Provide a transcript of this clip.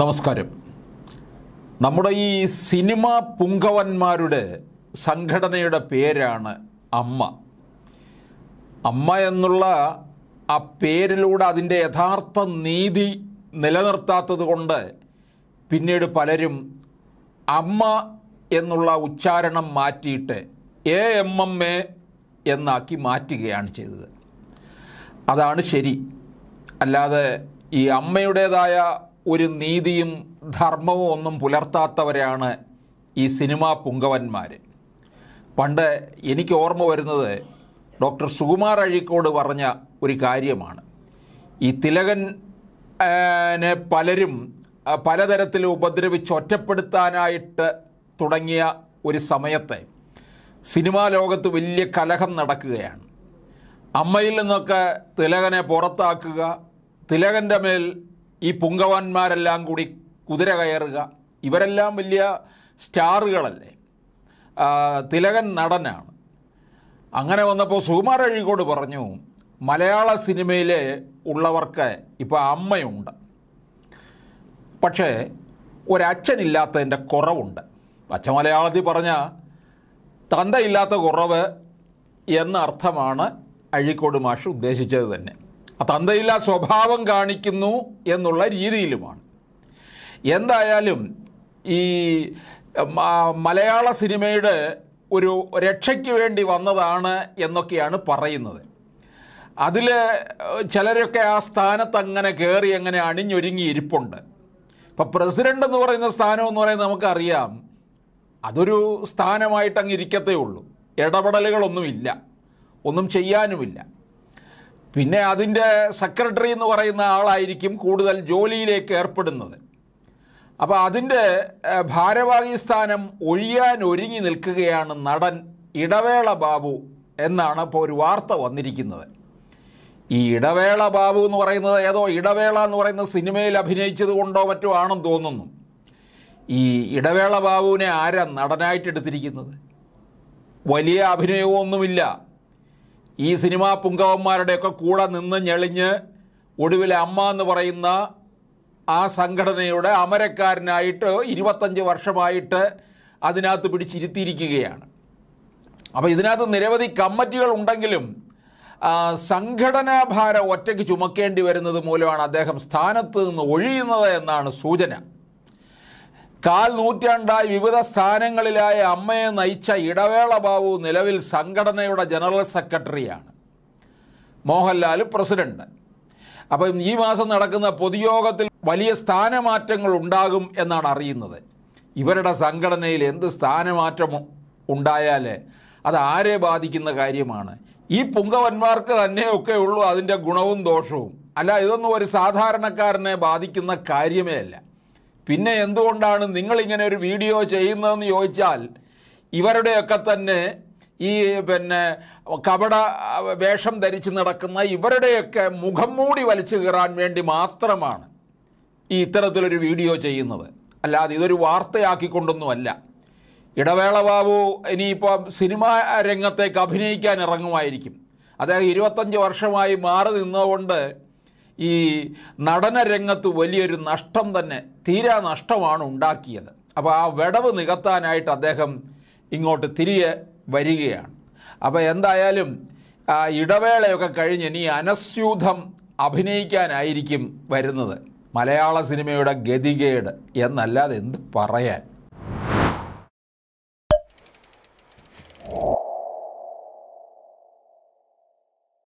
നമസ്കാരം നമ്മുടെ ഈ സിനിമ പുങ്കവന്മാരുടെ സംഘടനയുടെ പേരാണ് അമ്മ അമ്മ എന്നുള്ള ആ പേരിലൂടെ അതിൻ്റെ യഥാർത്ഥ നീതി നിലനിർത്താത്തത് കൊണ്ട് പിന്നീട് പലരും അമ്മ എന്നുള്ള ഉച്ചാരണം മാറ്റിയിട്ട് എ എം എം എ എന്നാക്കി മാറ്റുകയാണ് ചെയ്തത് അതാണ് ശരി അല്ലാതെ ഈ അമ്മയുടേതായ ഒരു നീതിയും ധർമ്മവും ഒന്നും പുലർത്താത്തവരാണ് ഈ സിനിമാ പുങ്കവന്മാർ പണ്ട് എനിക്ക് ഓർമ്മ വരുന്നത് ഡോക്ടർ സുകുമാർ അഴീക്കോട് പറഞ്ഞ ഒരു കാര്യമാണ് ഈ തിലകൻ പലരും പലതരത്തിൽ ഉപദ്രവിച്ച് ഒറ്റപ്പെടുത്താനായിട്ട് തുടങ്ങിയ ഒരു സമയത്തെ സിനിമാ ലോകത്ത് വലിയ കലഹം നടക്കുകയാണ് അമ്മയിൽ നിന്നൊക്കെ തിലകനെ പുറത്താക്കുക തിലകൻ്റെ മേൽ ഈ പുങ്കവാന്മാരെല്ലാം കൂടി കുതിര കയറുക ഇവരെല്ലാം വലിയ സ്റ്റാറുകളല്ലേ തിലകൻ നടനാണ് അങ്ങനെ വന്നപ്പോൾ സുകുമാർ അഴീക്കോട് പറഞ്ഞു മലയാള സിനിമയിൽ ഉള്ളവർക്ക് ഇപ്പോൾ അമ്മയുണ്ട് പക്ഷേ ഒരച്ഛനില്ലാത്തതിൻ്റെ കുറവുണ്ട് അച്ഛൻ മലയാളത്തിൽ പറഞ്ഞ തന്തയില്ലാത്ത കുറവ് എന്ന അർത്ഥമാണ് അഴീക്കോട് മാഷ് ഉദ്ദേശിച്ചത് തന്നെ തന്തയില്ല സ്വഭാവം കാണിക്കുന്നു എന്നുള്ള രീതിയിലുമാണ് എന്തായാലും ഈ മലയാള സിനിമയുടെ ഒരു രക്ഷയ്ക്ക് വേണ്ടി വന്നതാണ് എന്നൊക്കെയാണ് പറയുന്നത് അതിൽ ചിലരൊക്കെ ആ സ്ഥാനത്ത് അങ്ങനെ കയറി അങ്ങനെ അണിഞ്ഞൊരുങ്ങി ഇരിപ്പുണ്ട് പ്രസിഡൻ്റ് എന്ന് പറയുന്ന സ്ഥാനമെന്ന് പറയുന്നത് നമുക്കറിയാം അതൊരു സ്ഥാനമായിട്ട് ഇരിക്കത്തേ ഉള്ളൂ ഇടപെടലുകളൊന്നുമില്ല ഒന്നും ചെയ്യാനുമില്ല പിന്നെ അതിൻ്റെ സെക്രട്ടറി എന്ന് പറയുന്ന ആളായിരിക്കും കൂടുതൽ ജോലിയിലേക്ക് ഏർപ്പെടുന്നത് അപ്പോൾ അതിൻ്റെ ഭാരവാഹി സ്ഥാനം ഒഴിയാൻ ഒരുങ്ങി നിൽക്കുകയാണ് നടൻ ഇടവേള ബാബു എന്നാണ് ഇപ്പോൾ ഒരു വാർത്ത വന്നിരിക്കുന്നത് ഈ ഇടവേള ബാബു എന്ന് പറയുന്നത് ഏതോ ഇടവേള എന്ന് പറയുന്ന സിനിമയിൽ അഭിനയിച്ചത് കൊണ്ടോ മറ്റോ ആണെന്ന് തോന്നുന്നു ഈ ഇടവേള ബാബുവിനെ ആരാ നടനായിട്ട് എടുത്തിരിക്കുന്നത് വലിയ അഭിനയമോ ഒന്നുമില്ല ഈ സിനിമാ പുങ്കവന്മാരുടെയൊക്കെ കൂടെ നിന്ന് ഞെളിഞ്ഞ് ഒടുവിലെ അമ്മ എന്ന് പറയുന്ന ആ സംഘടനയുടെ അമരക്കാരനായിട്ട് ഇരുപത്തഞ്ച് വർഷമായിട്ട് അതിനകത്ത് പിടിച്ചിരുത്തിയിരിക്കുകയാണ് അപ്പോൾ ഇതിനകത്ത് നിരവധി കമ്മിറ്റികൾ ഉണ്ടെങ്കിലും സംഘടനാ ഭാരം ഒറ്റയ്ക്ക് ചുമക്കേണ്ടി വരുന്നത് മൂലമാണ് അദ്ദേഹം സ്ഥാനത്ത് നിന്ന് ഒഴിയുന്നത് എന്നാണ് സൂചന കാൽ നൂറ്റാണ്ടായി വിവിധ സ്ഥാനങ്ങളിലായ അമ്മയെ നയിച്ച ഇടവേള ബാബു നിലവിൽ സംഘടനയുടെ ജനറൽ സെക്രട്ടറിയാണ് മോഹൻലാൽ പ്രസിഡന്റ് അപ്പം ഈ മാസം നടക്കുന്ന പൊതുയോഗത്തിൽ വലിയ സ്ഥാനമാറ്റങ്ങൾ ഉണ്ടാകും എന്നാണ് അറിയുന്നത് ഇവരുടെ സംഘടനയിൽ എന്ത് സ്ഥാനമാറ്റം ഉണ്ടായാൽ അത് ആരെ ബാധിക്കുന്ന കാര്യമാണ് ഈ പുങ്കവന്മാർക്ക് തന്നെയൊക്കെ ഉള്ളൂ അതിൻ്റെ ഗുണവും ദോഷവും അല്ല ഇതൊന്നും ഒരു സാധാരണക്കാരനെ ബാധിക്കുന്ന കാര്യമേ അല്ല പിന്നെ എന്തുകൊണ്ടാണ് നിങ്ങൾ ഇങ്ങനെ ഒരു വീഡിയോ ചെയ്യുന്നതെന്ന് ചോദിച്ചാൽ ഇവരുടെയൊക്കെ തന്നെ ഈ പിന്നെ കപട വേഷം ധരിച്ച് നടക്കുന്ന ഇവരുടെയൊക്കെ മുഖം മൂടി വലിച്ചു കീറാൻ വേണ്ടി മാത്രമാണ് ഈ ഇത്തരത്തിലൊരു വീഡിയോ ചെയ്യുന്നത് അല്ലാതെ ഇതൊരു വാർത്തയാക്കിക്കൊണ്ടൊന്നുമല്ല ഇടവേള ബാബു ഇനിയിപ്പം സിനിമാ രംഗത്തേക്ക് അഭിനയിക്കാൻ ഇറങ്ങുമായിരിക്കും അദ്ദേഹം ഇരുപത്തഞ്ച് വർഷമായി മാറി നിന്നുകൊണ്ട് ഈ നടന രംഗത്ത് വലിയൊരു നഷ്ടം തന്നെ തീരാ നഷ്ടമാണ് ഉണ്ടാക്കിയത് അപ്പോൾ ആ വിടവ് നികത്താനായിട്ട് അദ്ദേഹം ഇങ്ങോട്ട് തിരികെ വരികയാണ് അപ്പോൾ എന്തായാലും ആ ഇടവേളയൊക്കെ കഴിഞ്ഞ് ഇനി അനസ്യൂധം അഭിനയിക്കാനായിരിക്കും വരുന്നത് മലയാള സിനിമയുടെ ഗതികേട് എന്നല്ലാതെ എന്ത് പറയാൻ